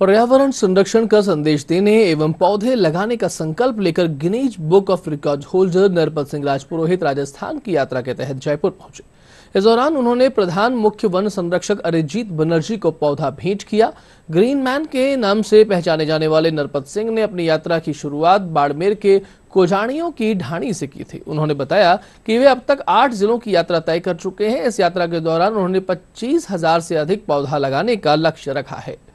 पर्यावरण संरक्षण का संदेश देने एवं पौधे लगाने का संकल्प लेकर Guinness book of record holder Narpat Singh Rajpurohit Rajasthan की यात्रा के तहत जयपुर पहुंचे इस दौरान उन्होंने प्रधान मुख्य वन संरक्षक अरिजीत बनर्जी को पौधा भेंट किया ग्रीन मैन के नाम से पहचाने जाने वाले नरपत सिंह ने अपनी यात्रा की शुरुआत बाड़मेर के कोजाणियों की ढाणी से की थी उन्होंने बताया कि वे अब तक आठ जिलों की यात्रा तय कर चुके हैं इस यात्रा के दौरान उन्होंने पच्चीस हजार से अधिक पौधा लगाने का लक्ष्य रखा है